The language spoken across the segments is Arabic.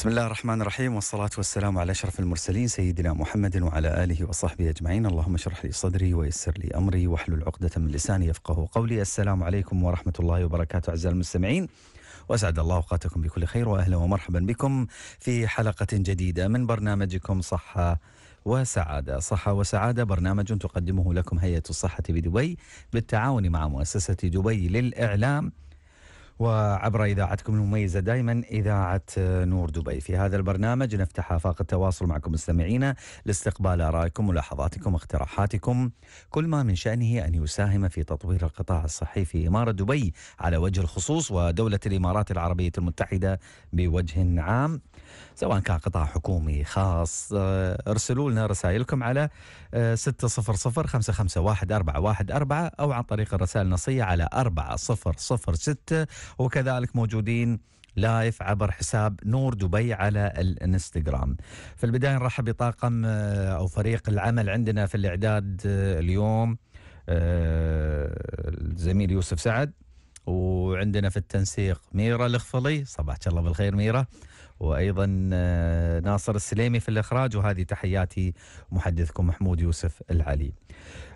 بسم الله الرحمن الرحيم والصلاة والسلام على أشرف المرسلين سيدنا محمد وعلى آله وصحبه أجمعين اللهم اشرح لي صدري ويسر لي أمري واحلل عقدة من لساني يفقه قولي السلام عليكم ورحمة الله وبركاته أعزائي المستمعين واسعد الله اوقاتكم بكل خير واهلا ومرحبا بكم في حلقه جديده من برنامجكم صحه وسعاده، صحه وسعاده برنامج تقدمه لكم هيئه الصحه بدبي بالتعاون مع مؤسسه دبي للاعلام وعبر اذاعتكم المميزه دائما اذاعه آه، نور دبي في هذا البرنامج نفتح افاق التواصل معكم مستمعينا لاستقبال ارائكم ملاحظاتكم اقتراحاتكم كل ما من شانه ان يساهم في تطوير القطاع الصحي في اماره دبي على وجه الخصوص ودوله الامارات العربيه المتحده بوجه عام. سواء كان قطاع حكومي خاص آه، ارسلوا لنا رسائلكم على 600 551 414 أو عن طريق الرسائل النصية على 4006 وكذلك موجودين لايف عبر حساب نور دبي على الانستغرام في البداية نرحب بطاقم آه، أو فريق العمل عندنا في الإعداد آه، اليوم الزميل يوسف سعد وعندنا في التنسيق ميرا الخفلي صباحك الله بالخير ميرا وايضا آه، ناصر السليمي في الاخراج وهذه تحياتي محدثكم محمود يوسف العلي.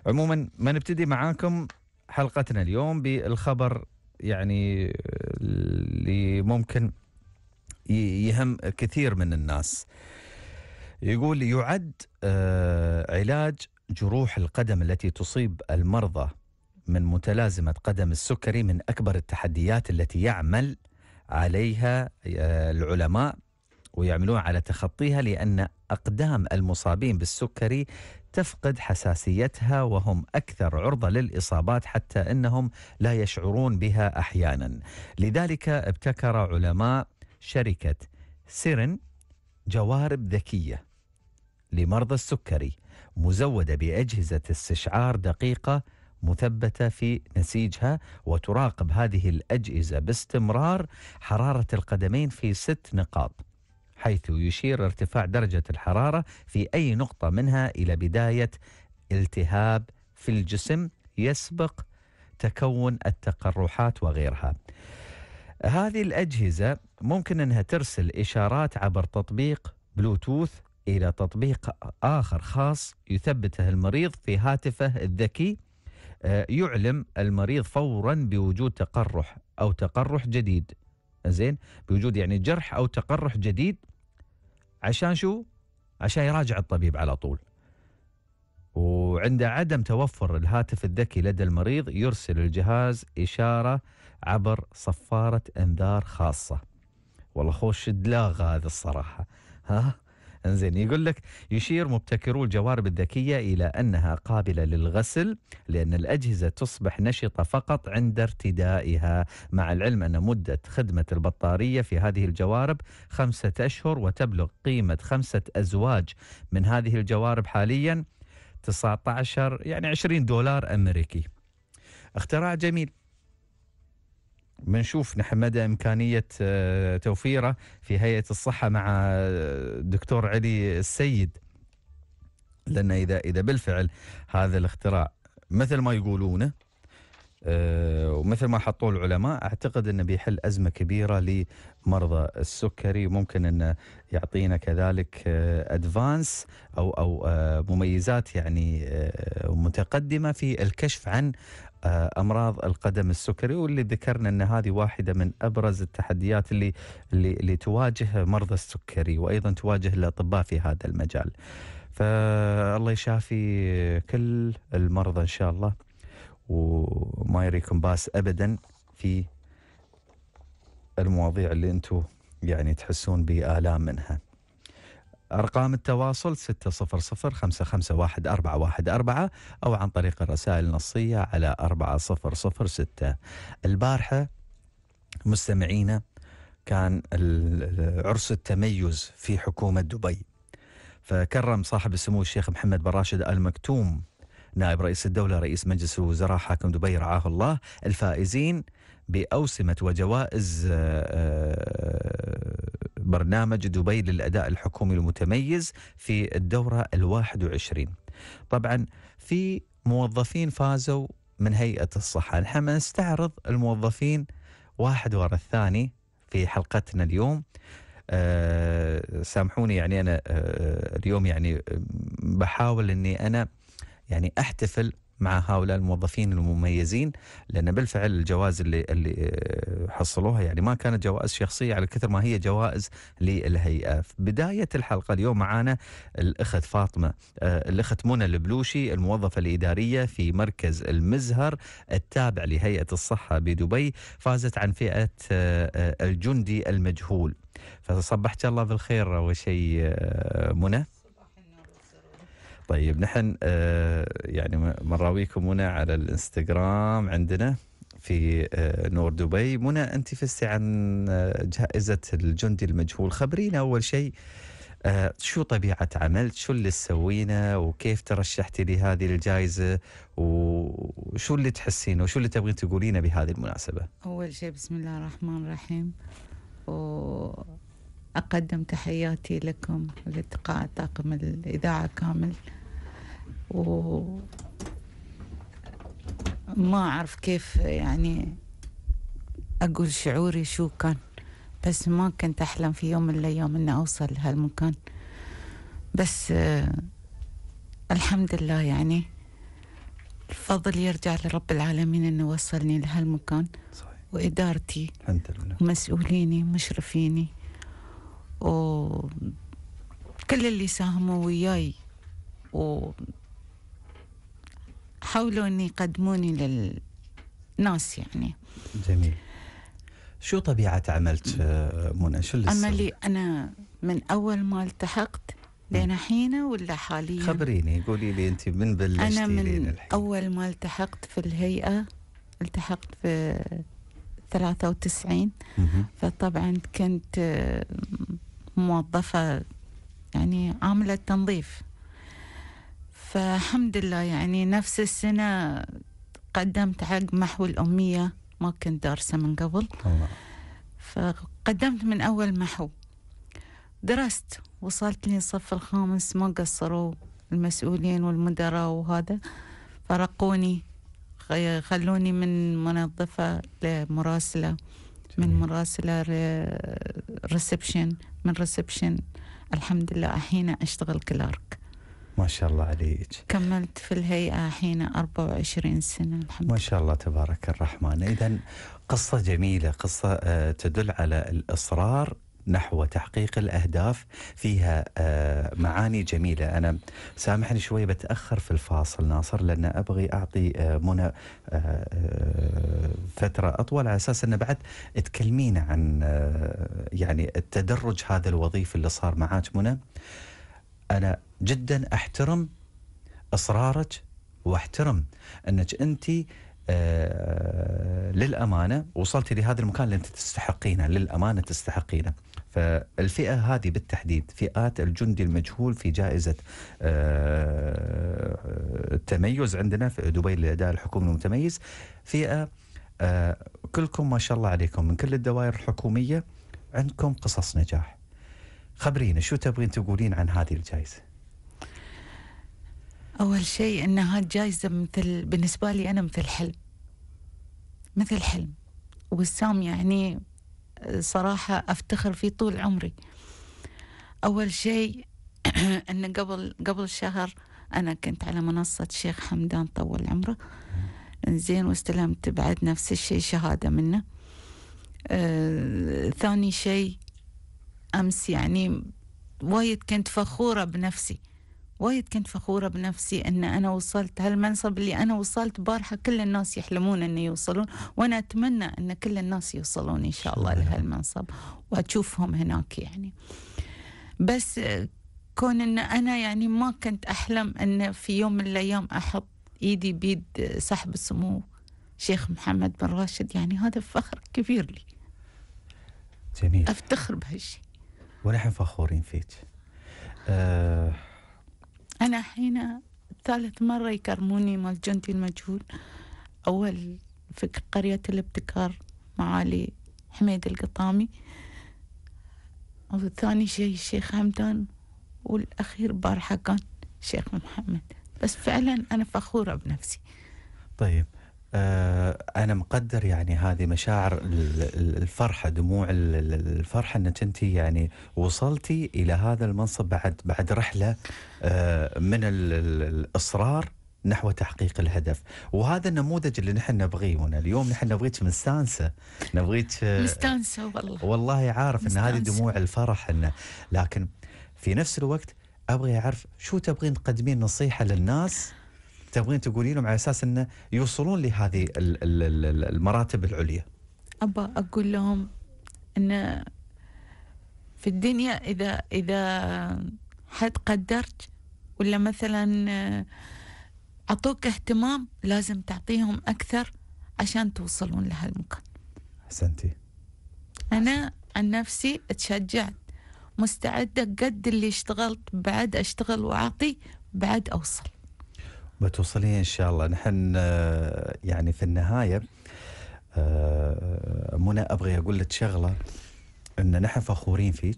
عموما ما نبتدي معاكم حلقتنا اليوم بالخبر يعني اللي ممكن يهم كثير من الناس. يقول يعد آه، علاج جروح القدم التي تصيب المرضى من متلازمه قدم السكري من اكبر التحديات التي يعمل عليها آه، العلماء ويعملون على تخطيها لأن أقدام المصابين بالسكري تفقد حساسيتها وهم أكثر عرضة للإصابات حتى أنهم لا يشعرون بها أحيانا لذلك ابتكر علماء شركة سيرن جوارب ذكية لمرضى السكري مزودة بأجهزة استشعار دقيقة مثبتة في نسيجها وتراقب هذه الأجهزة باستمرار حرارة القدمين في ست نقاط حيث يشير ارتفاع درجة الحرارة في أي نقطة منها إلى بداية التهاب في الجسم يسبق تكون التقرحات وغيرها. هذه الأجهزة ممكن أنها ترسل إشارات عبر تطبيق بلوتوث إلى تطبيق آخر خاص يثبته المريض في هاتفه الذكي آه، يعلم المريض فورا بوجود تقرح أو تقرح جديد زين بوجود يعني جرح او تقرح جديد عشان شو عشان يراجع الطبيب على طول وعند عدم توفر الهاتف الذكي لدى المريض يرسل الجهاز إشارة عبر صفارة إنذار خاصة والله خوش دلاغ هذا الصراحة ها انزين يقول لك يشير مبتكرو الجوارب الذكية إلى أنها قابلة للغسل لأن الأجهزة تصبح نشطة فقط عند ارتدائها مع العلم أن مدة خدمة البطارية في هذه الجوارب خمسة أشهر وتبلغ قيمة خمسة أزواج من هذه الجوارب حاليا 19 يعني 20 دولار أمريكي اختراع جميل بنشوف نحن مدى إمكانية آه، توفيره في هيئة الصحة مع آه، الدكتور علي السيد لأن إذا إذا بالفعل هذا الاختراع مثل ما يقولونه آه، ومثل ما حطوه العلماء أعتقد أنه بيحل أزمة كبيرة لمرضى السكري وممكن أنه يعطينا كذلك أدفانس أو أو مميزات يعني متقدمة في الكشف عن آه، امراض القدم السكري واللي ذكرنا ان هذه واحده من ابرز التحديات اللي اللي, اللي تواجه مرضى السكري وايضا تواجه الاطباء في هذا المجال. فالله يشافي كل المرضى ان شاء الله وما يريكم باس ابدا في المواضيع اللي انتم يعني تحسون بالام منها. أرقام التواصل 600 أو عن طريق الرسائل النصية على 4006 البارحة مستمعينا كان عرس التميز في حكومة دبي فكرم صاحب السمو الشيخ محمد بن راشد آل مكتوم نائب رئيس الدولة رئيس مجلس الوزراء حاكم دبي رعاه الله الفائزين بأوسمة وجوائز آه، آه، برنامج دبي للأداء الحكومي المتميز في الدورة الواحد وعشرين طبعا في موظفين فازوا من هيئة الصحة نحن نستعرض الموظفين واحد ورا الثاني في حلقتنا اليوم أه سامحوني يعني أنا أه, آه، اليوم يعني بحاول أني أنا يعني أحتفل مع هؤلاء الموظفين المميزين لان بالفعل الجوائز اللي اللي آه، حصلوها يعني ما كانت جوائز شخصيه على كثر ما هي جوائز للهيئه. في بدايه الحلقه اليوم معانا الاخت فاطمه آه، الاخت منى البلوشي الموظفه الاداريه في مركز المزهر التابع لهيئه الصحه بدبي فازت عن فئه آه، الجندي المجهول. فصبحت الله بالخير اول شيء منى. طيب نحن آه، يعني مراويكم منى على الانستغرام عندنا في آه، نور دبي منى انت فزتي عن آه، جائزه الجندي المجهول خبرينا اول شيء شو طبيعه عملك شو اللي تسوينه وكيف ترشحتي لهذه الجائزه وشو اللي تحسينه وشو اللي تبغين تقولينه بهذه المناسبه اول شيء بسم الله الرحمن الرحيم و أقدم تحياتي لكم لتقاء طاقم الإذاعة كامل و ما أعرف كيف يعني أقول شعوري شو كان بس ما كنت أحلم في يوم من الأيام أن أوصل لهالمكان بس الحمد لله يعني الفضل يرجع لرب العالمين أنه وصلني لهالمكان صحيح. وإدارتي الحمد لله ومسؤوليني ومشرفيني وكل اللي ساهموا وياي وحاولوا ان يقدموني للناس يعني جميل شو طبيعة عملك منى؟ شو اللي عملي أنا من أول ما التحقت لين حين ولا حاليا؟ خبريني قولي لي أنت من بلشتي أنا من الحين. أول ما التحقت في الهيئة التحقت في 93 فطبعا كنت موظفة يعني عاملة تنظيف فالحمد لله يعني نفس السنة قدمت حق محو الأمية ما كنت دارسة من قبل الله. فقدمت من أول محو درست وصلت للصف الخامس ما قصروا المسؤولين والمدراء وهذا فرقوني خلوني من منظفة لمراسلة من مراسلة ريسبشن من ريسبشن الحمد لله الحين أشتغل كلارك ما شاء الله عليك كملت في الهيئة حين 24 سنة الحمد ما شاء الله تبارك الرحمن إذا قصة جميلة قصة آه، تدل على الإصرار نحو تحقيق الأهداف فيها آه، معاني جميلة أنا سامحني شوي بتأخر في الفاصل ناصر لأن أبغي أعطي آه، منى آه، فترة أطول على أساس أن بعد تكلمينا عن يعني التدرج هذا الوظيفي اللي صار معاك منى أنا جدا أحترم إصرارك واحترم أنك أنت آه، للامانه وصلتي لهذا المكان اللي انت تستحقينه للامانه تستحقينه فالفئه هذه بالتحديد فئات الجندي المجهول في جائزه آه، التميز عندنا في دبي لأداء الحكومي المتميز فئه آه، كلكم ما شاء الله عليكم من كل الدوائر الحكوميه عندكم قصص نجاح خبرينا شو تبغين تقولين عن هذه الجائزه أول شيء أن هالجائزة مثل بالنسبة لي أنا مثل حلم مثل حلم وسام يعني صراحة أفتخر فيه طول عمري أول شيء أن قبل قبل شهر أنا كنت على منصة شيخ حمدان طول عمره زين واستلمت بعد نفس الشيء شهادة منه آه ثاني شيء أمس يعني وايد كنت فخورة بنفسي وايد كنت فخورة بنفسي أن أنا وصلت هالمنصب اللي أنا وصلت بارحة كل الناس يحلمون أن يوصلون وأنا أتمنى أن كل الناس يوصلون إن شاء الله لهالمنصب وأشوفهم هناك يعني بس كون أن أنا يعني ما كنت أحلم أن في يوم من الأيام أحط إيدي بيد صاحب السمو شيخ محمد بن راشد يعني هذا فخر كبير لي جميل أفتخر بهالشيء ونحن فخورين فيك أه أنا حين ثالث مرة يكرموني مال جندي المجهول أول في قرية الابتكار معالي حميد القطامي وثاني شيء الشيخ همدان والأخير بارحة كان الشيخ محمد بس فعلا أنا فخورة بنفسي طيب آه، انا مقدر يعني هذه مشاعر الفرحه دموع الفرحه انك انت يعني وصلتي الى هذا المنصب بعد بعد رحله آه، من الاصرار نحو تحقيق الهدف وهذا النموذج اللي نحن نبغيه هنا اليوم نحن نبغيك مستانسه نبغيك آه، مستانسه والله والله عارف ان هذه دموع الفرح انه لكن في نفس الوقت ابغي اعرف شو تبغين تقدمين نصيحه للناس تبغين تقولي لهم على اساس انه يوصلون لهذه المراتب العليا ابا اقول لهم ان في الدنيا اذا اذا حد قدرت ولا مثلا آه، اعطوك اهتمام لازم تعطيهم اكثر عشان توصلون لهالمكان احسنتي انا عن نفسي اتشجعت مستعده قد اللي اشتغلت بعد اشتغل واعطي بعد اوصل بتوصلين ان شاء الله نحن آه، يعني في النهايه آه، منى ابغي اقول لك شغله ان نحن فخورين فيك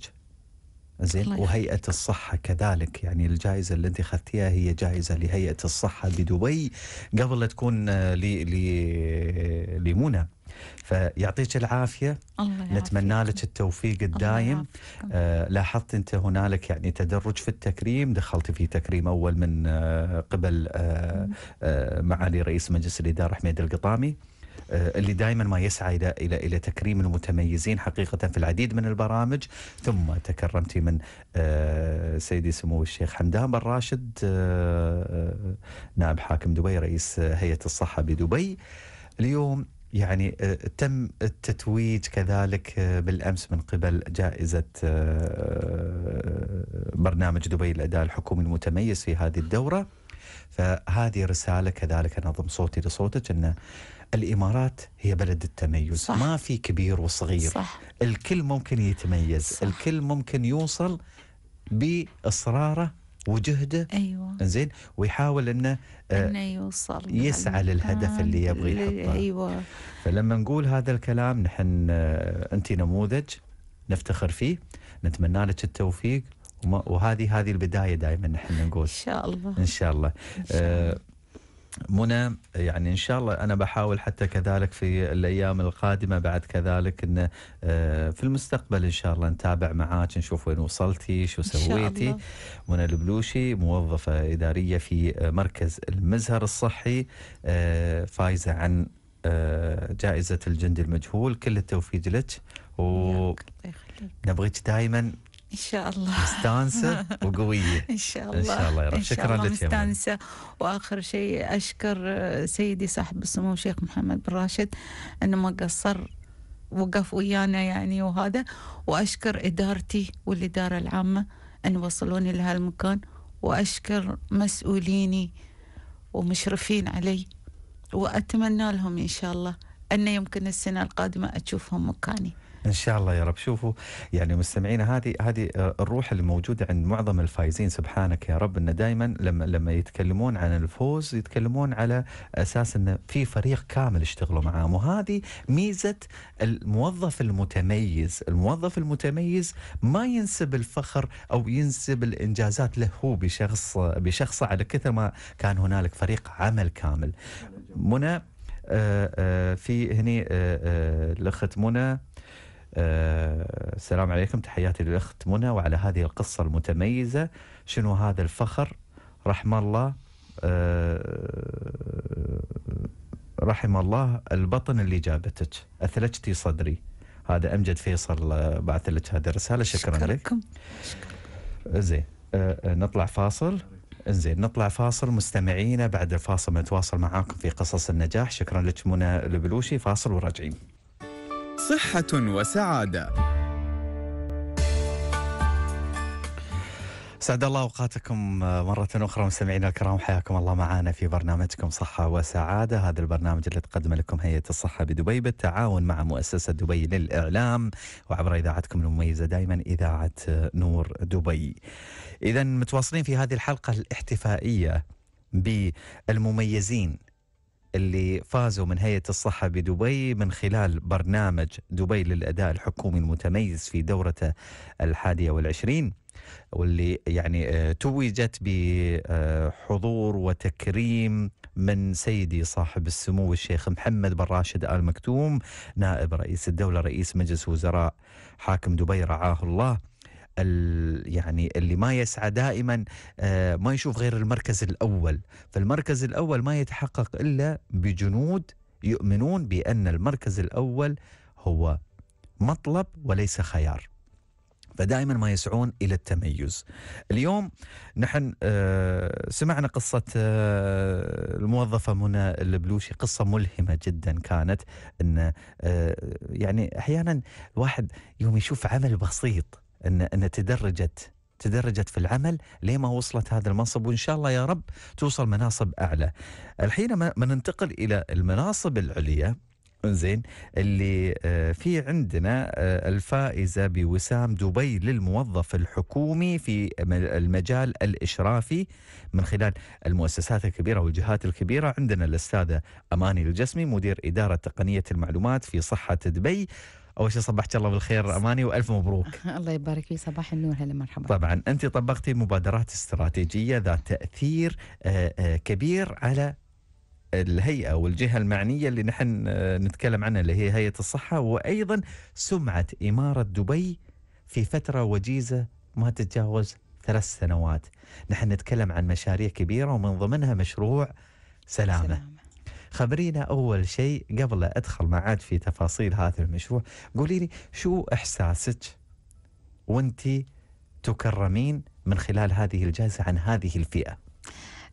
زين وهيئه الصحه كذلك يعني الجائزه اللي انت اخذتيها هي جائزه لهيئه الصحه بدبي قبل تكون آه، لمنى فيعطيك العافيه الله نتمنى لك التوفيق الدايم آه لاحظت انت هنالك يعني تدرج في التكريم دخلت في تكريم اول من آه قبل آه آه معالي رئيس مجلس الاداره حميد القطامي آه، اللي دائما ما يسعى الى الى الى تكريم المتميزين حقيقه في العديد من البرامج ثم تكرمتي من آه، سيدي سمو الشيخ حمدان بن راشد آه، نائب حاكم دبي رئيس هيئه الصحه بدبي اليوم يعني آه، تم التتويج كذلك آه، بالامس من قبل جائزه آه، برنامج دبي الاداء الحكومي المتميز في هذه الدوره فهذه رساله كذلك انظم صوتي لصوتك ان الامارات هي بلد التميز صح. ما في كبير وصغير صح. الكل ممكن يتميز صح. الكل ممكن يوصل باصراره وجهده ايوه زين ويحاول انه آه، انه يوصل يسعى للهدف آه اللي يبغى يحطه ايوه فلما نقول هذا الكلام نحن آه، انت نموذج نفتخر فيه نتمنى لك التوفيق وهذه هذه البدايه دائما نحن نقول ان شاء الله ان شاء الله, إن شاء الله. آه منى يعني ان شاء الله انا بحاول حتى كذلك في الايام القادمه بعد كذلك ان آه، في المستقبل ان شاء الله نتابع معاك نشوف وين وصلتي شو سويتي منى البلوشي موظفه اداريه في مركز المزهر الصحي آه، فايزه عن آه، جائزه الجندي المجهول كل التوفيق لك ونبغيك دائما ان شاء الله مستانسه وقويه ان شاء الله ان شاء الله يا رب شكرا لك يا مستانسه واخر شيء اشكر سيدي صاحب السمو الشيخ محمد بن راشد انه ما قصر وقف ويانا يعني وهذا واشكر ادارتي والاداره العامه ان وصلوني لهالمكان واشكر مسؤوليني ومشرفين علي واتمنى لهم ان شاء الله ان يمكن السنه القادمه اشوفهم مكاني ان شاء الله يا رب شوفوا يعني مستمعينا هذه هذه آه، الروح اللي موجوده عند معظم الفايزين سبحانك يا رب انه دائما لما لما يتكلمون عن الفوز يتكلمون على اساس انه في فريق كامل اشتغلوا معاهم وهذه ميزه الموظف المتميز، الموظف المتميز ما ينسب الفخر او ينسب الانجازات له هو بشخص بشخصه على كثر ما كان هنالك فريق عمل كامل. منى آه، آه، في هني الاخت منى آه، السلام عليكم تحياتي للأخت منى وعلى هذه القصة المتميزة شنو هذا الفخر رحم الله آه، رحم الله البطن اللي جابتك أثلجتي صدري هذا أمجد فيصل آه، بعث لك هذه الرسالة شكرا لك زين نطلع فاصل انزين نطلع فاصل مستمعينا بعد الفاصل نتواصل معاكم في قصص النجاح شكرا لك منى البلوشي فاصل وراجعين صحة وسعادة سعد الله اوقاتكم آه، مرة اخرى مستمعينا الكرام حياكم الله معنا في برنامجكم صحة وسعادة، هذا البرنامج اللي تقدم لكم هيئة الصحة بدبي بالتعاون مع مؤسسة دبي للإعلام وعبر اذاعتكم المميزة دائما اذاعة آه، نور دبي. إذا متواصلين في هذه الحلقة الاحتفائية بالمميزين اللي فازوا من هيئة الصحة بدبي من خلال برنامج دبي للأداء الحكومي المتميز في دورته الحادية والعشرين واللي يعني آه، توجت بحضور وتكريم من سيدي صاحب السمو الشيخ محمد بن راشد آل مكتوم نائب رئيس الدولة رئيس مجلس وزراء حاكم دبي رعاه الله يعني اللي ما يسعى دائما آه، ما يشوف غير المركز الاول فالمركز الاول ما يتحقق الا بجنود يؤمنون بان المركز الاول هو مطلب وليس خيار فدائما ما يسعون الى التميز. اليوم نحن آه، سمعنا قصه آه، الموظفه منى البلوشي قصه ملهمه جدا كانت ان يعني احيانا الواحد يوم يشوف عمل بسيط ان ان تدرجت تدرجت في العمل لما وصلت هذا المنصب وان شاء الله يا رب توصل مناصب اعلى. الحين ما ننتقل الى المناصب العليا زين اللي آه، في عندنا آه، الفائزه بوسام دبي للموظف الحكومي في المجال الاشرافي من خلال المؤسسات الكبيره والجهات الكبيره عندنا الاستاذه اماني الجسمي مدير اداره تقنيه المعلومات في صحه دبي اول شيء صبحت الله بالخير اماني والف مبروك الله يبارك فيك صباح النور هلا مرحبا طبعا انت طبقتي مبادرات استراتيجيه ذات تاثير آه، آه، كبير على الهيئه والجهه المعنيه اللي نحن آه، نتكلم عنها اللي هي هيئه الصحه وايضا سمعه اماره دبي في فتره وجيزه ما تتجاوز ثلاث سنوات نحن نتكلم عن مشاريع كبيره ومن ضمنها مشروع سلامه, سلامة. خبرينا أول شيء قبل لا أدخل معك في تفاصيل هذا المشروع قولي لي شو إحساسك وأنت تكرمين من خلال هذه الجائزة عن هذه الفئة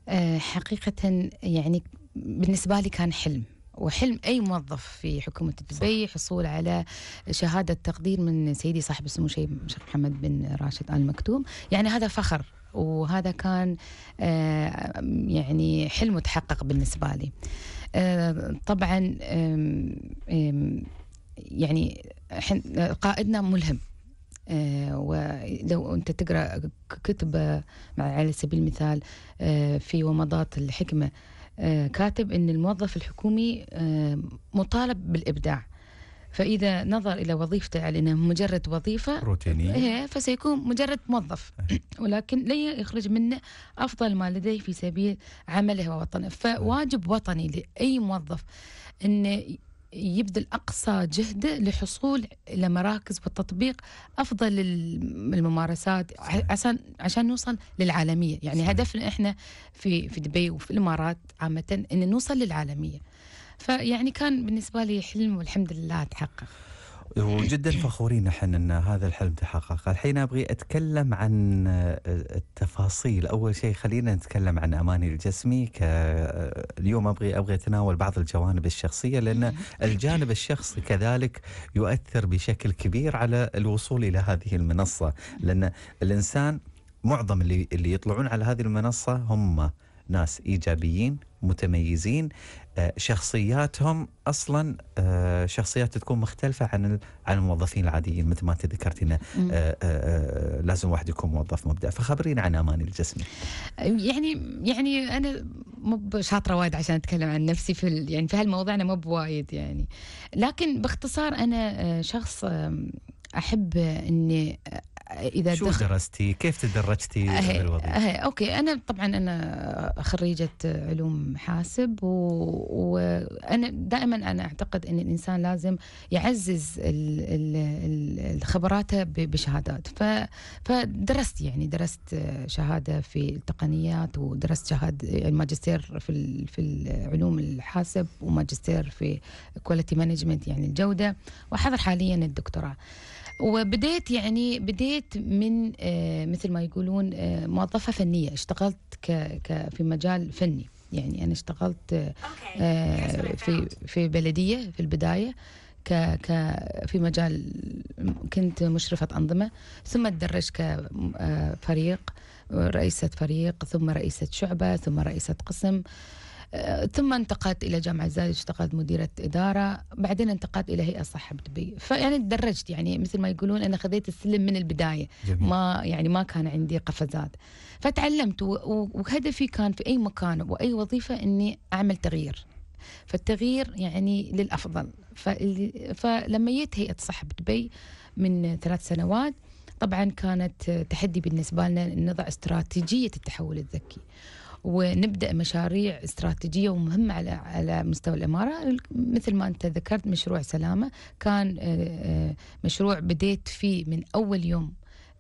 آه، حقيقة يعني بالنسبة لي كان حلم وحلم اي موظف في حكومه دبي حصول على شهاده تقدير من سيدي صاحب السمو الشيخ محمد بن راشد ال مكتوم، يعني هذا فخر وهذا كان آه، يعني حلم متحقق بالنسبه لي. آه، طبعا يعني قائدنا ملهم آه، ولو انت تقرا كتب آه، على سبيل المثال في ومضات الحكمه كاتب ان الموظف الحكومي مطالب بالابداع فإذا نظر إلى وظيفته على أنها مجرد وظيفة روتينية إيه، فسيكون مجرد موظف ولكن لا يخرج منه أفضل ما لديه في سبيل عمله ووطنه فواجب وطني لأي موظف أنه يبذل اقصى جهده لحصول الى مراكز والتطبيق افضل الممارسات عشان عشان نوصل للعالميه يعني صحيح. هدفنا احنا في في دبي وفي الامارات عامه ان نوصل للعالميه فيعني كان بالنسبة لي حلم والحمد لله تحقق وجدا فخورين نحن ان هذا الحلم تحقق، الحين ابغي اتكلم عن آه، التفاصيل، اول شيء خلينا نتكلم عن اماني الجسمي ك آه، اليوم ابغي ابغي اتناول بعض الجوانب الشخصيه لان الجانب الشخصي كذلك يؤثر بشكل كبير على الوصول الى هذه المنصه، لان الانسان معظم اللي اللي يطلعون على هذه المنصه هم ناس ايجابيين متميزين آه، شخصياتهم اصلا آه، شخصيات تكون مختلفه عن عن الموظفين العاديين مثل ما انت انه آه، لازم واحد يكون موظف مبدع فخبرينا عن اماني الجسمي يعني يعني انا مو شاطره وايد عشان اتكلم عن نفسي في يعني في هالموضوع انا مو بوايد يعني لكن باختصار انا شخص احب اني اذا شو دخل... درستي؟ كيف تدرجتي أه، الوظيفه؟ أه، اوكي انا طبعا انا خريجه علوم حاسب وانا دائما انا اعتقد ان الانسان لازم يعزز ال... ال... خبراته بشهادات ف... فدرست يعني درست شهاده في التقنيات ودرست شهاده الماجستير يعني في ال... في علوم الحاسب وماجستير في كواليتي مانجمنت يعني الجوده واحضر حاليا الدكتوراه. وبديت يعني بديت من آه، مثل ما يقولون آه، موظفه فنيه اشتغلت ك ك في مجال فني يعني انا اشتغلت آه، في في بلديه في البدايه ك ك في مجال كنت مشرفة أنظمة ثم تدرج كفريق رئيسة فريق ثم رئيسة شعبة ثم رئيسة قسم آه، ثم انتقلت الى جامعه زايد اشتغلت مديره اداره بعدين انتقلت الى هيئه صحه دبي فيعني تدرجت يعني مثل ما يقولون انا خذيت السلم من البدايه جميل. ما يعني ما كان عندي قفزات فتعلمت وهدفي كان في اي مكان واي وظيفه اني اعمل تغيير فالتغيير يعني للافضل فلما جيت هيئه صحه دبي من ثلاث سنوات طبعا كانت تحدي بالنسبه لنا نضع استراتيجيه التحول الذكي ونبدا مشاريع استراتيجيه ومهمه على على مستوى الاماره مثل ما انت ذكرت مشروع سلامه كان آه، آه، مشروع بديت فيه من اول يوم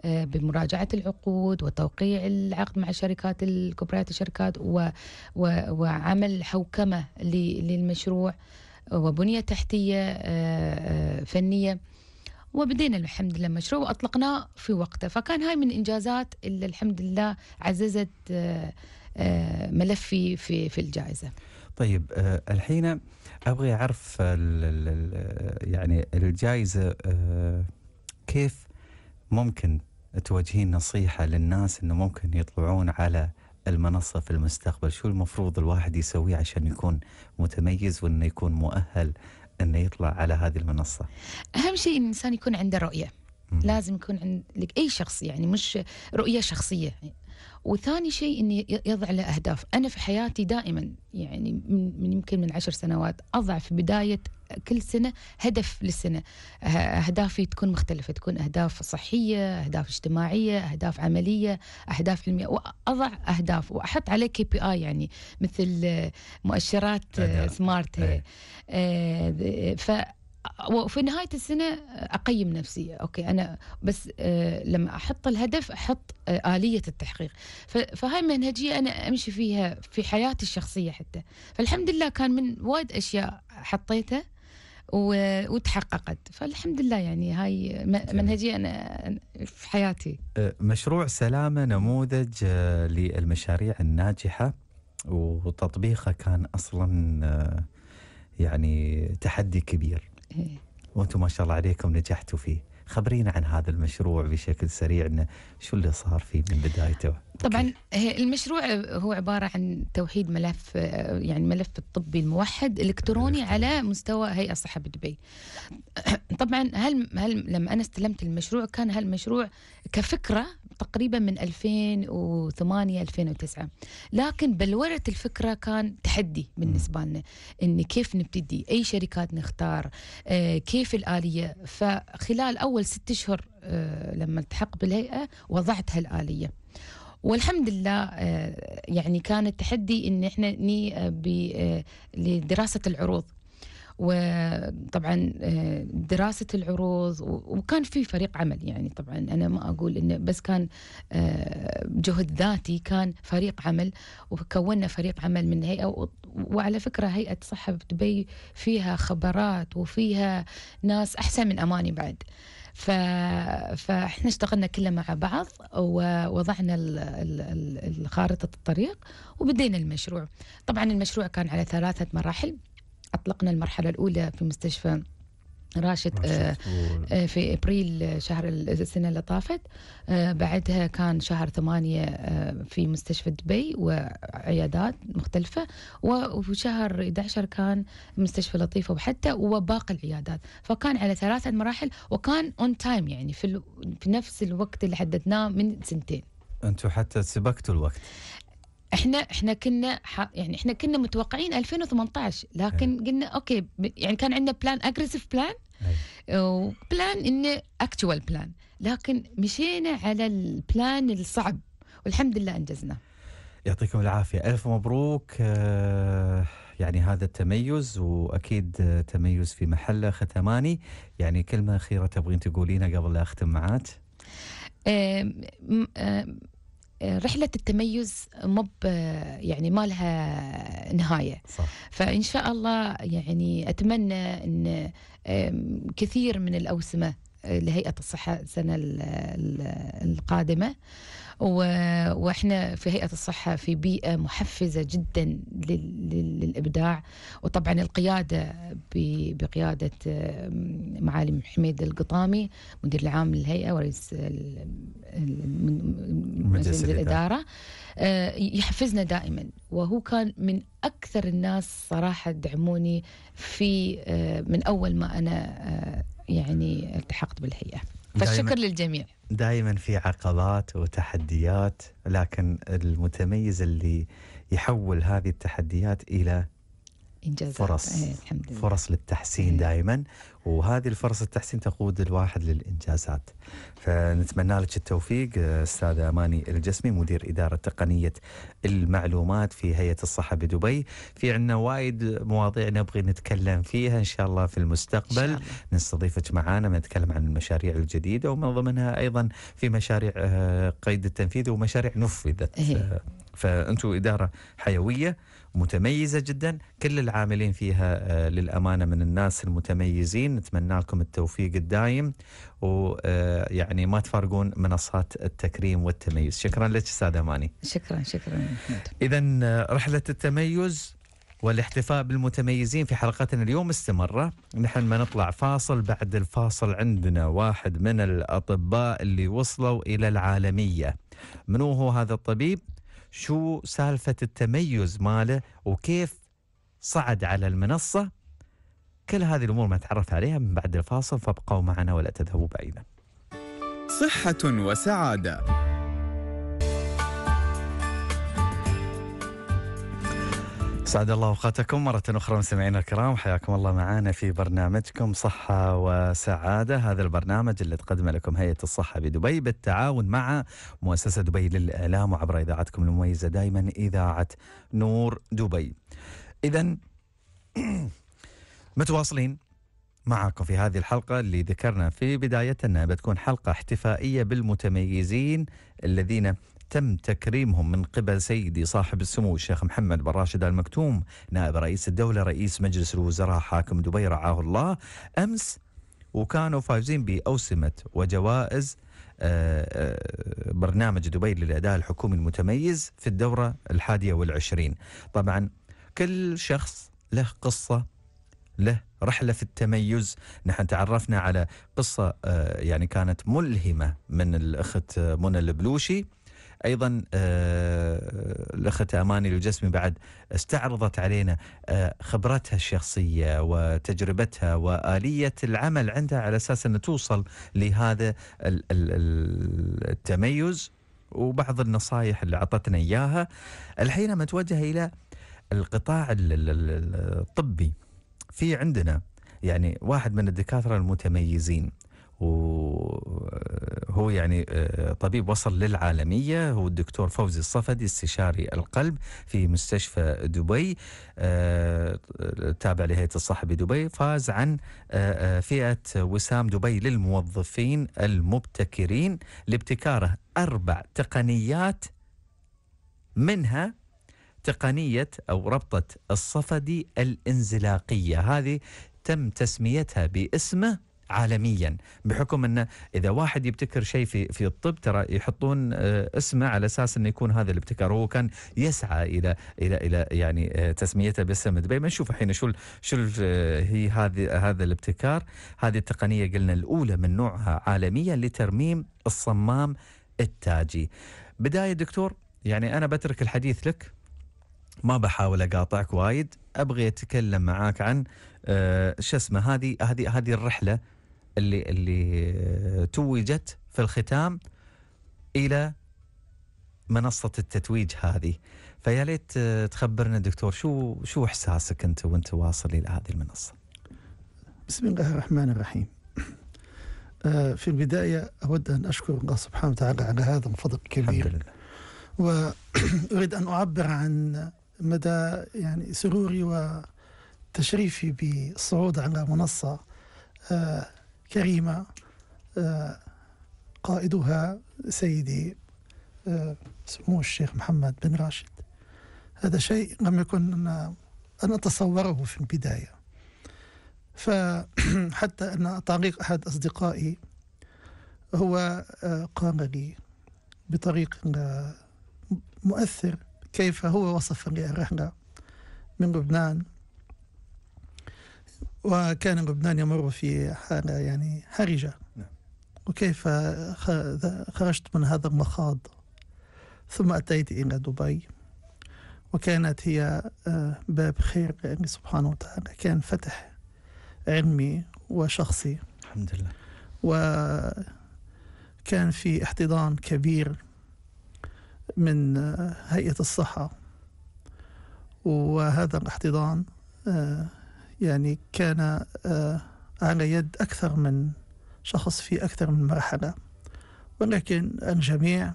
آه، بمراجعة العقود وتوقيع العقد مع الشركات الكبريات الشركات و و وعمل حوكمة للمشروع وبنية تحتية فنية وبدينا الحمد لله مشروع وأطلقناه في وقته فكان هاي من إنجازات اللي الحمد لله عززت آه، ملفي في في الجائزه. طيب آه، الحين ابغى اعرف يعني الجائزه آه، كيف ممكن توجهين نصيحه للناس انه ممكن يطلعون على المنصه في المستقبل، شو المفروض الواحد يسويه عشان يكون متميز وانه يكون مؤهل انه يطلع على هذه المنصه؟ اهم شيء الانسان يكون عنده رؤيه. لازم يكون لك اي شخص يعني مش رؤيه شخصيه وثاني شيء اني يضع له اهداف انا في حياتي دائما يعني من يمكن من عشر سنوات اضع في بدايه كل سنه هدف للسنه أه، اهدافي تكون مختلفه تكون اهداف صحيه اهداف اجتماعيه اهداف عمليه اهداف علميه واضع اهداف واحط عليه كي بي اي يعني مثل مؤشرات سمارت هي. إيه. أه، وفي نهايه السنه اقيم نفسي اوكي انا بس آه، لما احط الهدف احط آه، اليه التحقيق فهاي منهجيه انا امشي فيها في حياتي الشخصيه حتى فالحمد لله كان من وايد اشياء حطيتها وتحققت فالحمد لله يعني هاي منهجية أنا في حياتي آه، مشروع سلامة نموذج للمشاريع الناجحة وتطبيقه كان أصلا يعني تحدي كبير إيه. وانتم ما شاء الله عليكم نجحتوا فيه خبرينا عن هذا المشروع بشكل سريع إنه شو اللي صار فيه من بدايته طبعا المشروع هو عبارة عن توحيد ملف يعني ملف الطبي الموحد إلكتروني على مستوى هيئة صحة بدبي طبعا هل, هل لما أنا استلمت المشروع كان هالمشروع كفكرة تقريبا من 2008 2009 لكن بلورة الفكرة كان تحدي بالنسبة لنا ان كيف نبتدي اي شركات نختار آه، كيف الآلية فخلال اول ست اشهر آه، لما التحق بالهيئة وضعت هالآلية والحمد لله آه، يعني كان التحدي ان احنا ني لدراسه العروض وطبعا آه، دراسة العروض وكان في فريق عمل يعني طبعا أنا ما أقول إنه بس كان آه، جهد ذاتي كان فريق عمل وكونا فريق عمل من هيئة وعلى فكرة هيئة صحة بدبي فيها خبرات وفيها ناس أحسن من أماني بعد ف... فاحنا اشتغلنا كله مع بعض ووضعنا خارطة الطريق وبدينا المشروع طبعا المشروع كان على ثلاثة مراحل أطلقنا المرحلة الأولى في مستشفى راشد آه، آه، في ابريل آه، شهر السنه اللي طافت بعدها كان شهر ثمانية في مستشفى دبي وعيادات مختلفه وشهر 11 كان مستشفى لطيفه وحتى وباقي العيادات فكان على ثلاثه مراحل وكان اون تايم يعني في, في نفس الوقت اللي حددناه من سنتين انتم حتى سبقتوا الوقت احنا احنا كنا ح... يعني احنا كنا متوقعين 2018 لكن أي. أيوه. قلنا اوكي يعني كان عندنا بلان اجريسيف بلان وبلان انه اكتوال بلان لكن مشينا على البلان الصعب والحمد لله انجزنا يعطيكم العافيه الف مبروك آه يعني هذا التميز واكيد تميز في محله ختماني يعني كلمه اخيره تبغين تقولينها قبل لا اختم معك رحله التميز مب يعني ما لها نهايه صح. فان شاء الله يعني اتمنى ان كثير من الاوسمه آه، لهيئه الصحه السنه القادمه واحنا في هيئه الصحه في بيئه محفزه جدا للابداع وطبعا القياده بقياده معالي حميد القطامي مدير العام للهيئه ورئيس مجلس الاداره آه، يحفزنا دائما وهو كان من اكثر الناس صراحه دعموني في آه، من اول ما انا آه، يعني التحقت بالهيئه فالشكر للجميع دائما في عقبات وتحديات لكن المتميز اللي يحول هذه التحديات الى انجازات فرص إيه، الحمد لله. فرص للتحسين إيه. دائما وهذه الفرص التحسين تقود الواحد للإنجازات فنتمنى لك التوفيق أستاذة أماني الجسمي مدير إدارة تقنية المعلومات في هيئة الصحة بدبي في عندنا وايد مواضيع نبغي نتكلم فيها إن شاء الله في المستقبل نستضيفك معنا نتكلم عن المشاريع الجديدة ومن ضمنها أيضا في مشاريع آه، قيد التنفيذ ومشاريع نفذت إيه. آه، فأنتم إدارة حيوية متميزة جدا كل العاملين فيها آه، للأمانة من الناس المتميزين نتمنى لكم التوفيق الدايم ويعني آه، ما تفارقون منصات التكريم والتميز شكرا لك أستاذة ماني شكرا شكرا إذا آه، رحلة التميز والاحتفاء بالمتميزين في حلقتنا اليوم استمر نحن ما نطلع فاصل بعد الفاصل عندنا واحد من الأطباء اللي وصلوا إلى العالمية من هو هذا الطبيب شو سالفة التميز ماله وكيف صعد على المنصة كل هذه الأمور ما نتعرف عليها من بعد الفاصل فابقوا معنا ولا تذهبوا بعيدا صحة وسعادة سعد الله اوقاتكم مرة اخرى مستمعينا الكرام حياكم الله معنا في برنامجكم صحة وسعادة هذا البرنامج اللي تقدمه لكم هيئة الصحة بدبي بالتعاون مع مؤسسة دبي للإعلام وعبر اذاعتكم المميزة دائما اذاعة نور دبي. إذا متواصلين معكم في هذه الحلقة اللي ذكرنا في بدايتها أنها بتكون حلقة احتفائية بالمتميزين الذين تم تكريمهم من قبل سيدي صاحب السمو الشيخ محمد بن راشد ال مكتوم نائب رئيس الدولة رئيس مجلس الوزراء حاكم دبي رعاه الله أمس وكانوا فايزين بأوسمة وجوائز آه، آه، برنامج دبي للأداء الحكومي المتميز في الدورة الحادية والعشرين طبعا كل شخص له قصة له رحلة في التميز نحن تعرفنا على قصة آه، يعني كانت ملهمة من الأخت منى البلوشي ايضا آه، الاخت اماني الجسمي بعد استعرضت علينا آه، خبرتها الشخصيه وتجربتها واليه العمل عندها على اساس ان توصل لهذا التميز وبعض النصائح اللي اعطتنا اياها الحين متوجهه الى القطاع الطبي في عندنا يعني واحد من الدكاتره المتميزين وهو يعني آه، طبيب وصل للعالمية هو الدكتور فوزي الصفدي استشاري القلب في مستشفى دبي آه، تابع لهيئة الصحة بدبي فاز عن آه، فئة وسام دبي للموظفين المبتكرين لابتكاره أربع تقنيات منها تقنية أو ربطة الصفدي الانزلاقية هذه تم تسميتها باسمه عالميا بحكم انه اذا واحد يبتكر شيء في في الطب ترى يحطون آه، اسمه على اساس انه يكون هذا الابتكار وهو كان يسعى الى الى الى يعني آه، تسميته باسم دبي ما نشوف الحين شو شو آه، هي هذه هذا الابتكار هذه التقنيه قلنا الاولى من نوعها عالميا لترميم الصمام التاجي بدايه دكتور يعني انا بترك الحديث لك ما بحاول اقاطعك وايد ابغي اتكلم معاك عن شو اسمه هذه هذه هذه الرحله اللي اللي توجت في الختام الى منصه التتويج هذه فيا ليت تخبرنا دكتور شو شو احساسك انت وانت واصل الى هذه المنصه بسم الله الرحمن الرحيم آه، في البداية أود أن أشكر الله سبحانه وتعالى على هذا الفضل الكبير الحمد لله. وأريد أن أعبر عن مدى يعني سروري وتشريفي بالصعود على منصة آه، كريمة آه، قائدها سيدي آه، سمو الشيخ محمد بن راشد هذا شيء لم يكن أن أتصوره في البداية فحتى أن طريق أحد أصدقائي هو آه، قال لي بطريق مؤثر كيف هو وصف لي الرحلة من لبنان وكان لبنان يمر في حالة يعني حرجة نعم. وكيف خرجت من هذا المخاض ثم أتيت إلى دبي وكانت هي آه، باب خير يعني سبحانه وتعالى كان فتح علمي وشخصي الحمد لله وكان في احتضان كبير من آه، هيئة الصحة وهذا الاحتضان آه، يعني كان آه، على يد أكثر من شخص في أكثر من مرحلة ولكن الجميع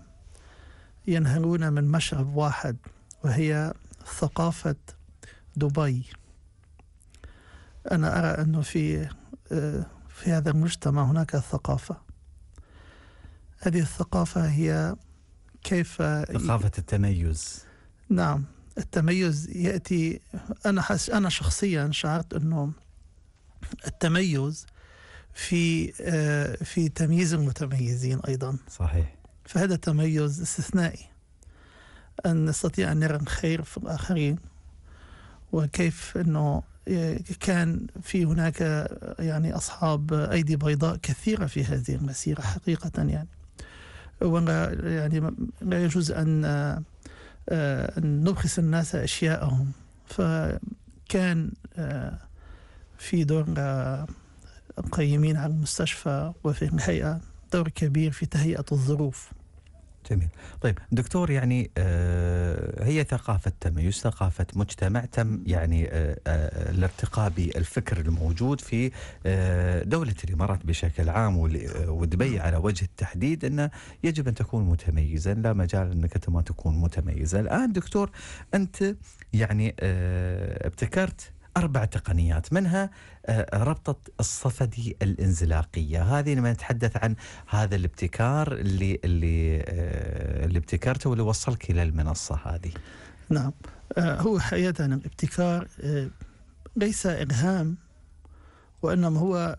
ينهلون من مشرب واحد وهي ثقافة دبي أنا أرى أنه في آه، في هذا المجتمع هناك ثقافة هذه الثقافة هي كيف ثقافة التميز نعم التميز ياتي انا حس انا شخصيا شعرت انه التميز في آه، في تمييز المتميزين ايضا صحيح فهذا تميز استثنائي ان نستطيع ان نرى الخير في الاخرين وكيف انه آه، كان في هناك آه، يعني اصحاب ايدي بيضاء كثيره في هذه المسيره حقيقه يعني ولا يعني لا يجوز ان آه، نبخس الناس أشياءهم فكان آه، في دور آه، القيمين على المستشفى وفي الهيئة دور كبير في تهيئة الظروف جميل طيب دكتور يعني آه، هي ثقافة تميز ثقافة مجتمع تم يعني آه، آه، الارتقاء بالفكر الموجود في دولة الإمارات بشكل عام ودبي نعم. على وجه التحديد أنه يجب أن تكون متميزا لا مجال أنك ما تكون متميزا الآن دكتور أنت يعني ابتكرت أربع تقنيات منها آه، ربطة الصفدي الانزلاقية هذه لما نتحدث عن هذا الابتكار اللي اللي آه، اللي ابتكرته واللي وصلك إلى المنصة هذه نعم آه، هو حقيقة الابتكار ليس إلهام وإنما هو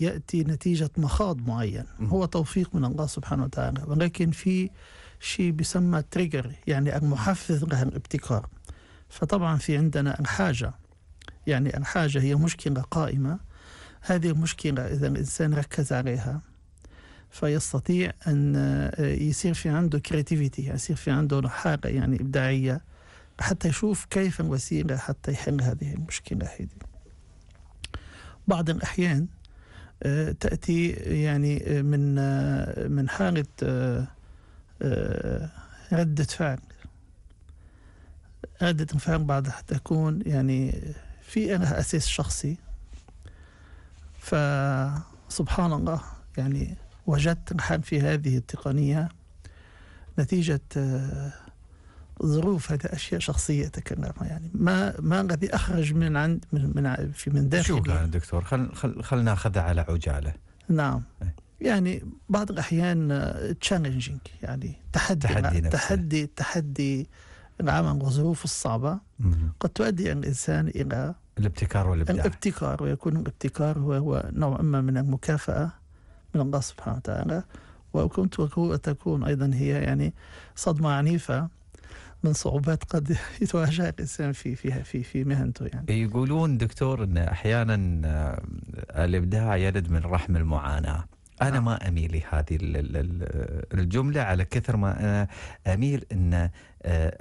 يأتي نتيجة مخاض معين هو توفيق من الله سبحانه وتعالى ولكن في شيء بيسمى تريجر يعني المحفز له الابتكار فطبعا في عندنا الحاجة يعني الحاجة هي مشكلة قائمة هذه المشكلة إذا الإنسان ركز عليها فيستطيع أن آه، يصير في عنده كريتيفيتي يصير في عنده حاجة يعني إبداعية حتى يشوف كيف الوسيلة حتى يحل هذه المشكلة هذه بعض الأحيان آه، تأتي يعني آه، من من حالة ردة فعل ردة فعل بعضها تكون يعني في لها أساس شخصي فسبحان الله يعني وجدت نحن في هذه التقنية نتيجة آه، ظروف هذا أشياء شخصية تكلمها يعني ما ما الذي أخرج من عند من من في من داخل شوف كان دكتور خل خل خلنا ناخذها على عجالة نعم إيه. يعني بعض الأحيان تشالنجينج آه، يعني تحدي تحدي, نفسه. تحدي تحدي العمل والظروف الصعبة قد تؤدي الإنسان إلى الابتكار والابداع الابتكار ويكون الابتكار هو, هو نوع ما من المكافأة من الله سبحانه وتعالى وكنت تكون أيضا هي يعني صدمة عنيفة من صعوبات قد يتواجه الانسان في فيها في في مهنته يعني. يقولون دكتور ان احيانا آه، الابداع يلد من رحم المعاناه. أنا نعم. ما أميل لهذه الجملة على كثر ما أنا أميل أن آه،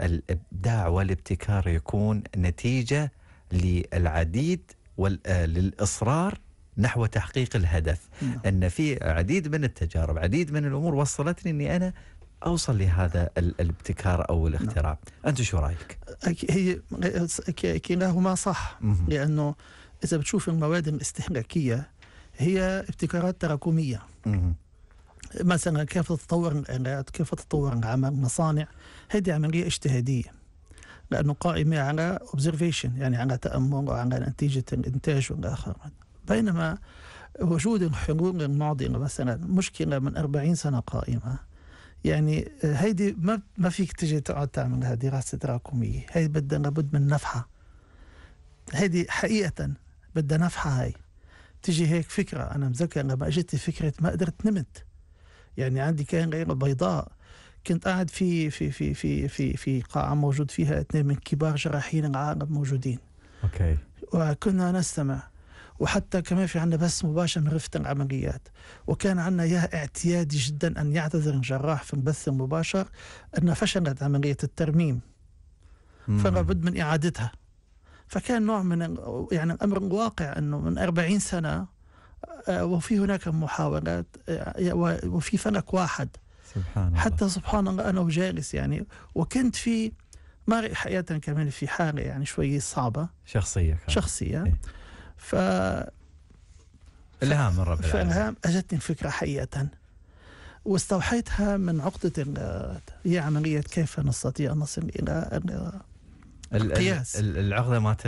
الإبداع والابتكار يكون نتيجة للعديد آه، للإصرار نحو تحقيق الهدف نعم. أن في عديد من التجارب عديد من الأمور وصلتني أني أنا أوصل لهذا الابتكار أو نعم. الاختراع نعم. أنت شو رأيك؟ هي كلاهما صح لأنه إذا بتشوف المواد الاستهلاكية هي ابتكارات تراكمية مثلا كيف تتطور الآلات كيف تتطور العمل المصانع هذه عملية اجتهادية لأنه قائمة على observation يعني على تأمل وعلى نتيجة الإنتاج والآخر بينما وجود الحلول المعضلة مثلا مشكلة من 40 سنة قائمة يعني آه، هيدي ما ما فيك تجي تقعد تعملها دراسة تراكمية هي بدها لابد من نفحة هيدي حقيقة بدها نفحة هاي تجي هيك فكرة أنا مذكر لما أجت فكرة ما قدرت نمت يعني عندي كان غير بيضاء كنت قاعد في في في في في في قاعة موجود فيها اثنين من كبار جراحين العالم موجودين. اوكي. وكنا نستمع وحتى كمان في عندنا بث مباشر من غرفة العمليات وكان عندنا يا اعتيادي جدا أن يعتذر الجراح في البث المباشر أن فشلت عملية الترميم فلا بد من إعادتها. فكان نوع من يعني امر واقع انه من 40 سنه آه، وفي هناك محاولات آه، وفي فلك واحد سبحان الله حتى سبحان الله انا وجالس يعني وكنت في ما حقيقه كمان في حاله يعني شوي صعبه شخصيه كان. شخصيه إيه. ف الهام من رب العالمين فالهام اجتني الفكره حقيقه واستوحيتها من عقده هي يعني عمليه كيف نستطيع ان نصل الى القياس العقده مالت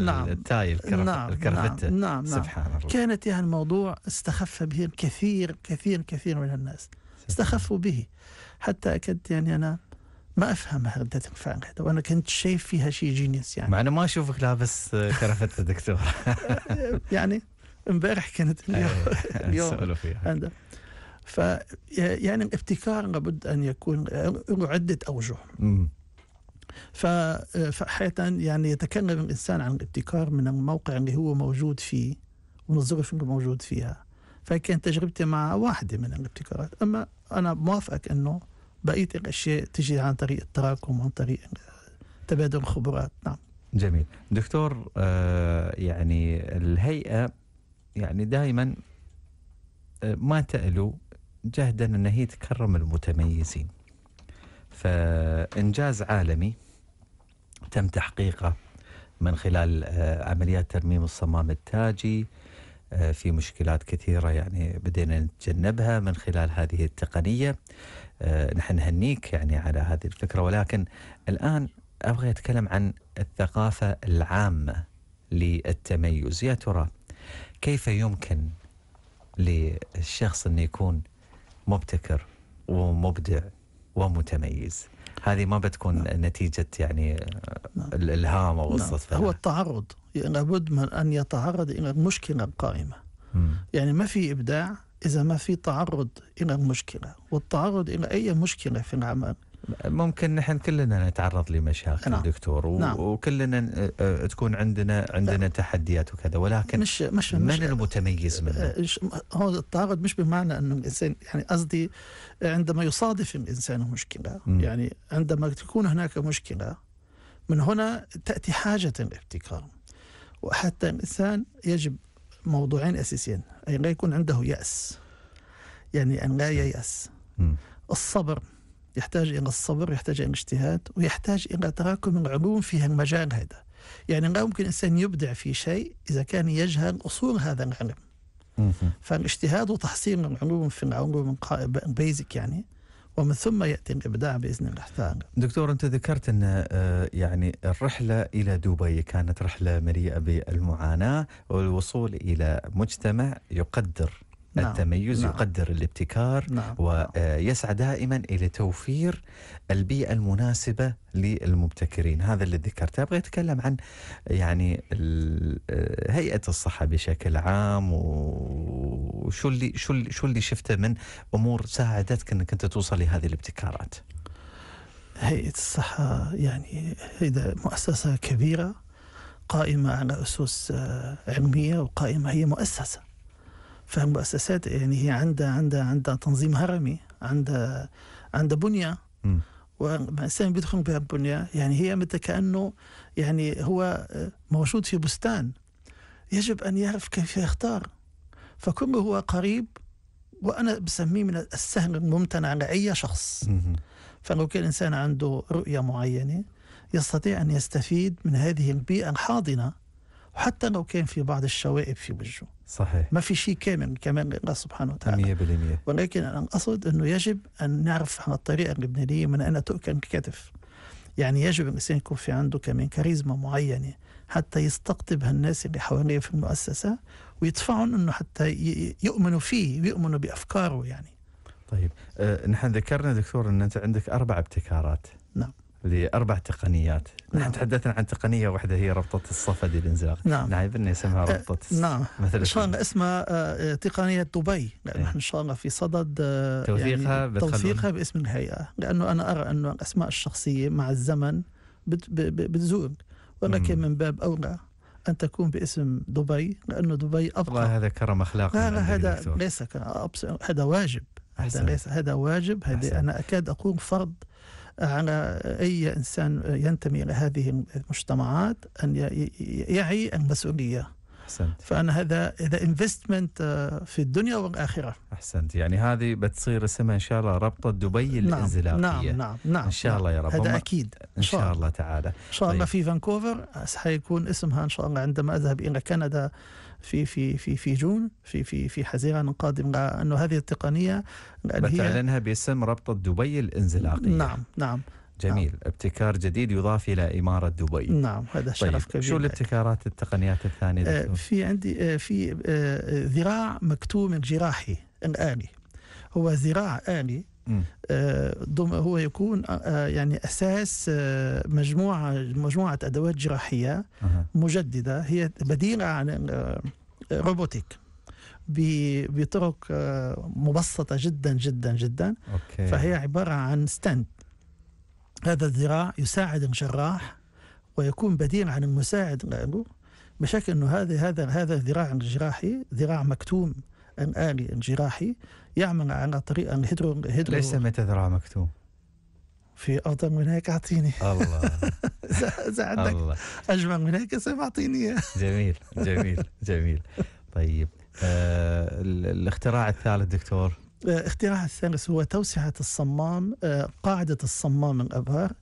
نعم التاي الكرف نعم, نعم، الكرفته نعم نعم سبحان نعم الله كانت يعني الموضوع استخف به كثير كثير كثير من الناس استخفوا به حتى اكدت يعني انا ما افهم ردة الفعل هذا وانا كنت شايف فيها شيء جينيس يعني مع انه ما اشوفك لابس كرفته دكتور يعني امبارح كانت اليوم إيه، اليوم ف يعني الابتكار لابد ان يكون له عده اوجه مم. فحقيقة يعني يتكلم الإنسان عن الابتكار من الموقع اللي هو موجود فيه ومن الظروف اللي موجود فيها فكانت تجربتي مع واحدة من الابتكارات أما أنا موافقك أنه بقية الأشياء تجي عن طريق التراكم وعن طريق تبادل الخبرات نعم جميل دكتور آه، يعني الهيئة يعني دائما آه، ما تألو جهدا أن هي تكرم المتميزين فإنجاز عالمي تم تحقيقه من خلال آه، عمليات ترميم الصمام التاجي آه، في مشكلات كثيرة يعني بدينا نتجنبها من خلال هذه التقنية آه، نحن نهنيك يعني على هذه الفكرة ولكن الآن أبغى أتكلم عن الثقافة العامة للتميز يا ترى كيف يمكن للشخص أن يكون مبتكر ومبدع ومتميز هذه ما بتكون نعم. نتيجة يعني آه، نعم. الإلهام أو الصدفة نعم. هو التعرض يعني لابد من أن يتعرض إلى المشكلة القائمة مم. يعني ما في إبداع إذا ما في تعرض إلى المشكلة والتعرض إلى أي مشكلة في العمل ممكن نحن كلنا نتعرض لمشاكل نعم. دكتور و... نعم. وكلنا آه، آه، تكون عندنا عندنا لا. نعم. تحديات وكذا ولكن مش مش من مش المتميز آه، منه؟ هو التعرض مش بمعنى انه الانسان يعني قصدي عندما يصادف الانسان مشكله م. يعني عندما تكون هناك مشكله من هنا تاتي حاجه الابتكار وحتى الانسان يجب موضوعين اساسيين ان لا يكون عنده ياس يعني ان لا ييأس الصبر يحتاج إلى الصبر يحتاج إلى الاجتهاد ويحتاج إلى تراكم العلوم في هالمجال هذا يعني لا يمكن إنسان يبدع في شيء إذا كان يجهل أصول هذا العلم فالاجتهاد وتحصيل العلوم في العلوم البيزك يعني ومن ثم ياتي الابداع باذن الله تعالى. دكتور انت ذكرت ان آه، يعني الرحله الى دبي كانت رحله مليئه بالمعاناه والوصول الى مجتمع يقدر نعم. التميز نعم. يقدر الابتكار نعم. ويسعى آه، دائما إلى توفير البيئة المناسبة للمبتكرين هذا اللي ذكرته أبغى أتكلم عن يعني آه، هيئة الصحة بشكل عام وشو اللي شو اللي شو اللي شفته من امور ساعدتك انك انت توصل لهذه الابتكارات؟ هيئة الصحة يعني هي مؤسسة كبيرة قائمة على أسس آه، علمية وقائمة هي مؤسسة فالمؤسسات يعني هي عندها عندها عندها تنظيم هرمي عندها عندها بنيه والانسان بيدخل بها البنيه يعني هي مثل كانه يعني هو آه، موجود في بستان يجب ان يعرف كيف يختار فكل هو قريب وانا بسميه من السهل الممتنع لاي شخص فلو كان الانسان عنده رؤيه معينه يستطيع ان يستفيد من هذه البيئه الحاضنه حتى لو كان في بعض الشوائب في وجهه صحيح ما في شيء كامل كمان لله سبحانه وتعالى 100% ولكن انا اقصد انه يجب ان نعرف عن الطريقه اللبنانيه من ان تؤكل الكتف يعني يجب الانسان يكون في عنده كمان كاريزما معينه حتى يستقطب هالناس اللي حواليه في المؤسسه ويدفعهم انه حتى يؤمنوا فيه ويؤمنوا بافكاره يعني طيب أه نحن ذكرنا دكتور ان انت عندك اربع ابتكارات نعم لاربع تقنيات نعم. نحن تحدثنا عن تقنيه واحده هي ربطه الصفد الانزلاق نعم نعيبنا يسمها أه، ربطه آه نعم مثلا ان شاء الله اسمها آه تقنيه دبي لانه إيه. نحن ان شاء الله في صدد آه يعني توثيقها يعني توثيقها باسم الهيئه لانه انا ارى انه الاسماء الشخصيه مع الزمن بت بتزول ولكن من باب اولى ان تكون باسم دبي لانه دبي ابقى والله هذا كرم اخلاق لا لا هذا ليس هذا واجب هذا ليس هذا واجب هذا انا اكاد اقول فرض على أي إنسان ينتمي إلى هذه المجتمعات أن يعي المسؤولية احسنت فانا هذا اذا انفستمنت آه، في الدنيا والاخره احسنت يعني هذه بتصير اسمها ان شاء الله ربطه دبي نعم نعم نعم نعم ان شاء نعم. الله يا رب هذا اكيد ان شاء, الله تعالى ان شاء الله طيب. في فانكوفر حيكون اسمها ان شاء الله عندما اذهب الى كندا في في في في جون في في في حزيران قادم انه هذه التقنية بتعلنها باسم ربطة دبي الانزلاقية نعم نعم جميل نعم. ابتكار جديد يضاف الى اماره دبي نعم هذا شرف طيب. كبير شو الابتكارات التقنيات الثانيه آه في عندي آه في آه, آه، ذراع مكتوم جراحي الالي آه، هو ذراع الي آه، هو يكون آه، آه، يعني اساس مجموعه مجموعه ادوات جراحيه مجدده هي بديله عن روبوتيك بطرق مبسطه جدا جدا جدا أوكي. فهي عباره عن ستاند هذا الذراع يساعد الجراح ويكون بديل عن المساعد له بشكل انه هذا هذا هذا الذراع الجراحي ذراع مكتوم الالي الجراحي يعمل على طريقه الهيدرو هيدرو ليس متى ذراع مكتوم في افضل من هيك اعطيني الله اذا عندك الله. اجمل من هيك اعطيني جميل جميل جميل طيب آه الاختراع الثالث دكتور آه، اختراع الثالث هو توسعة الصمام آه، قاعدة الصمام الأبهر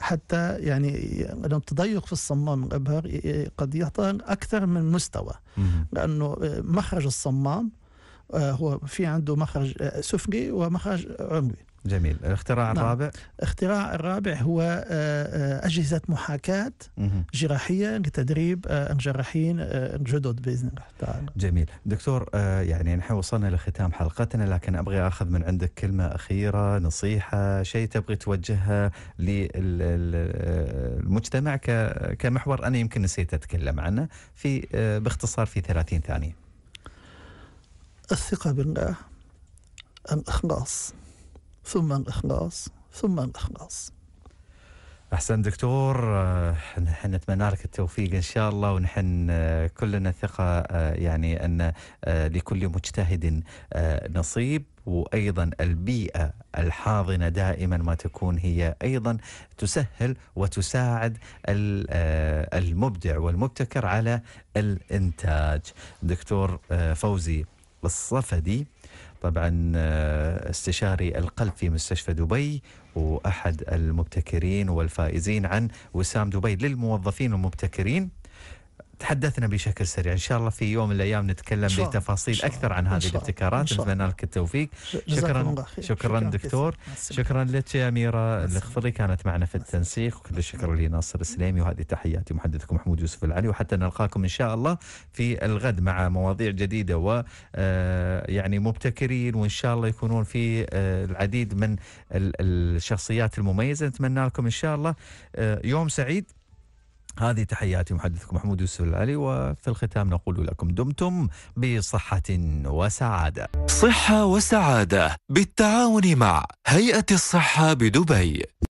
حتى يعني التضيق في الصمام الأبهر قد يعطى أكثر من مستوى لأنه آه، مخرج الصمام آه، هو في عنده مخرج آه، سفلي ومخرج عمري جميل الاختراع نعم. الرابع الاختراع الرابع هو آه، أجهزة محاكاة جراحية لتدريب الجراحين الجدد بإذن الله تعالى جميل دكتور يعني نحن وصلنا لختام حلقتنا لكن أبغي أخذ من عندك كلمة أخيرة نصيحة شيء تبغي توجهها للمجتمع كمحور أنا يمكن نسيت أتكلم عنه في باختصار في 30 ثانية الثقة بالله الإخلاص ثم الإخلاص ثم الإخلاص أحسن دكتور آه، نحن نتمنى لك التوفيق إن شاء الله ونحن آه، كلنا ثقة آه، يعني أن لكل مجتهد نصيب وايضا البيئه الحاضنه دائما ما تكون هي ايضا تسهل وتساعد المبدع والمبتكر على الانتاج. دكتور فوزي الصفدي طبعا آه، استشاري القلب في مستشفى دبي وأحد المبتكرين والفائزين عن وسام دبي للموظفين المبتكرين تحدثنا بشكل سريع ان شاء الله في يوم من الايام نتكلم بتفاصيل اكثر عن هذه الابتكارات نتمنى لك التوفيق شكرا شكرا دكتور شكرا لك يا اميره الخفضي كانت معنا في التنسيق وكل الشكر لناصر السليمي وهذه تحياتي محدثكم محمود يوسف العلي وحتى نلقاكم ان شاء الله في الغد مع مواضيع جديده و آه، يعني مبتكرين وان شاء الله يكونون في آه، العديد من الشخصيات المميزه نتمنى لكم ان شاء الله آه، يوم سعيد هذه تحياتي محدثكم محمود يوسف العلي وفي الختام نقول لكم دمتم بصحة وسعادة. صحة وسعادة بالتعاون مع هيئة الصحة بدبي.